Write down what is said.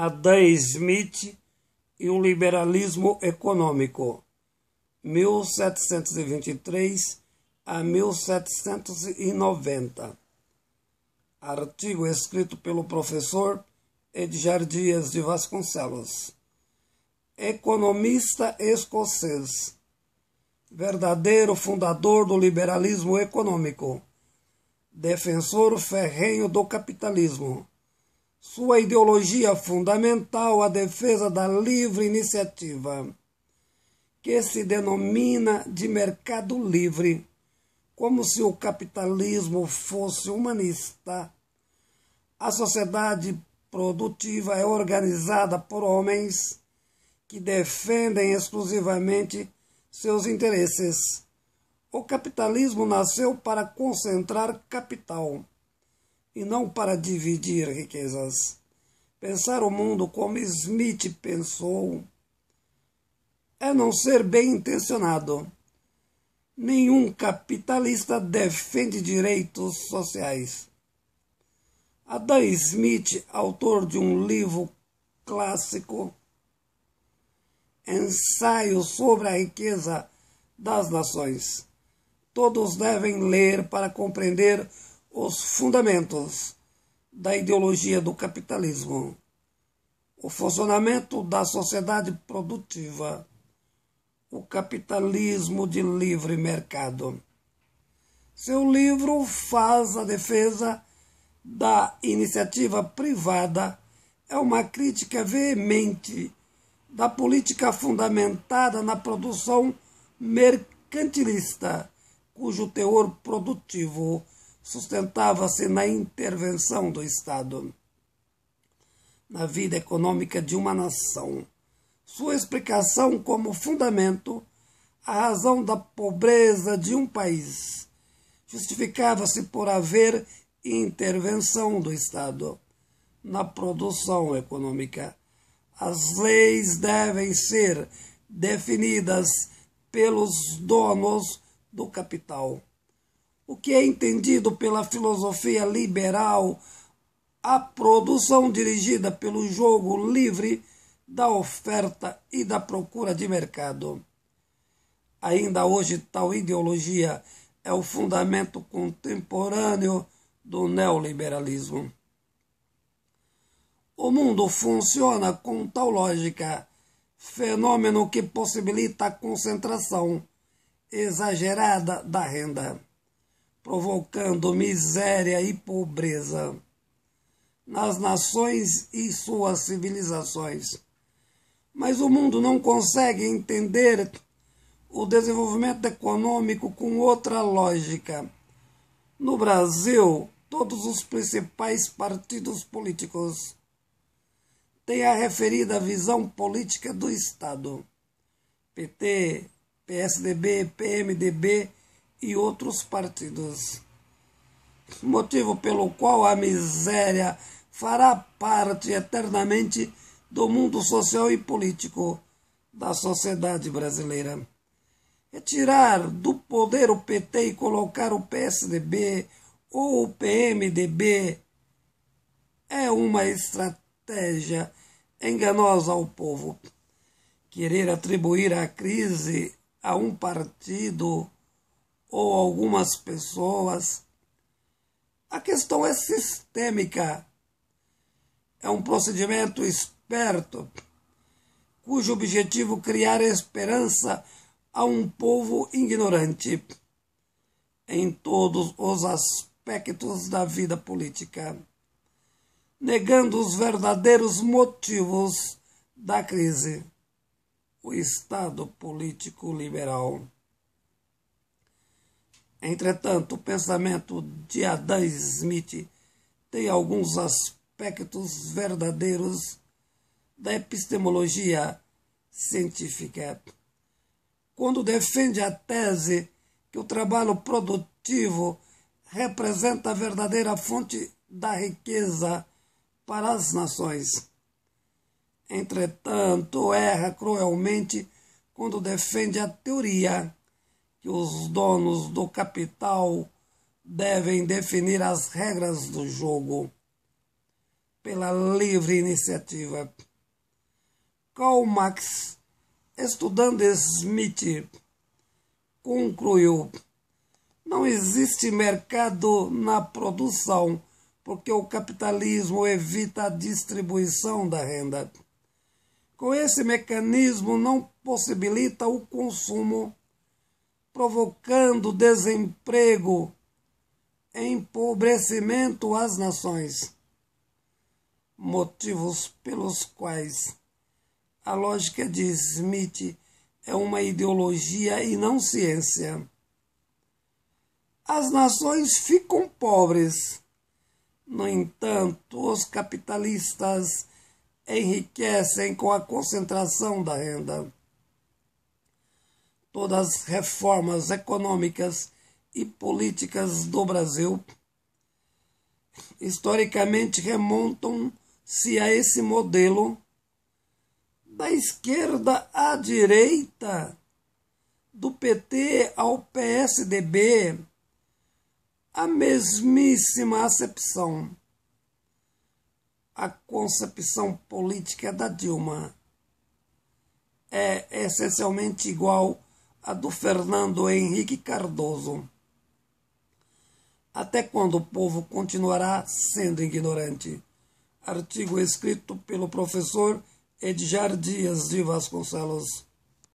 Adam Smith e o liberalismo econômico, 1723 a 1790. Artigo escrito pelo professor Edgar Dias de Vasconcelos. Economista escocês, verdadeiro fundador do liberalismo econômico, defensor ferrenho do capitalismo sua ideologia fundamental a defesa da livre iniciativa, que se denomina de mercado livre, como se o capitalismo fosse humanista. A sociedade produtiva é organizada por homens que defendem exclusivamente seus interesses. O capitalismo nasceu para concentrar capital e não para dividir riquezas. Pensar o mundo como Smith pensou é não ser bem intencionado. Nenhum capitalista defende direitos sociais. Adam Smith, autor de um livro clássico, Ensaio sobre a Riqueza das Nações. Todos devem ler para compreender os fundamentos da ideologia do capitalismo, o funcionamento da sociedade produtiva, o capitalismo de livre mercado. Seu livro faz a defesa da iniciativa privada, é uma crítica veemente da política fundamentada na produção mercantilista, cujo teor produtivo sustentava-se na intervenção do Estado na vida econômica de uma nação. Sua explicação como fundamento a razão da pobreza de um país justificava-se por haver intervenção do Estado na produção econômica. As leis devem ser definidas pelos donos do capital o que é entendido pela filosofia liberal, a produção dirigida pelo jogo livre da oferta e da procura de mercado. Ainda hoje, tal ideologia é o fundamento contemporâneo do neoliberalismo. O mundo funciona com tal lógica, fenômeno que possibilita a concentração exagerada da renda provocando miséria e pobreza nas nações e suas civilizações. Mas o mundo não consegue entender o desenvolvimento econômico com outra lógica. No Brasil, todos os principais partidos políticos têm a referida visão política do Estado. PT, PSDB, PMDB, e outros partidos. Motivo pelo qual a miséria fará parte eternamente do mundo social e político da sociedade brasileira. Retirar do poder o PT e colocar o PSDB ou o PMDB é uma estratégia enganosa ao povo. Querer atribuir a crise a um partido ou algumas pessoas. A questão é sistêmica. É um procedimento esperto, cujo objetivo é criar esperança a um povo ignorante em todos os aspectos da vida política, negando os verdadeiros motivos da crise. O Estado político liberal. Entretanto, o pensamento de Adam Smith tem alguns aspectos verdadeiros da epistemologia científica. Quando defende a tese que o trabalho produtivo representa a verdadeira fonte da riqueza para as nações. Entretanto, erra cruelmente quando defende a teoria que os donos do capital devem definir as regras do jogo pela livre iniciativa. Karl Marx, estudando Smith, concluiu: não existe mercado na produção, porque o capitalismo evita a distribuição da renda. Com esse mecanismo, não possibilita o consumo provocando desemprego, empobrecimento às nações. Motivos pelos quais a lógica de Smith é uma ideologia e não ciência. As nações ficam pobres. No entanto, os capitalistas enriquecem com a concentração da renda todas as reformas econômicas e políticas do Brasil historicamente remontam-se a esse modelo da esquerda à direita, do PT ao PSDB, a mesmíssima acepção. A concepção política da Dilma é essencialmente igual a do Fernando Henrique Cardoso. Até quando o povo continuará sendo ignorante? Artigo escrito pelo professor Edgar Dias de Vasconcelos.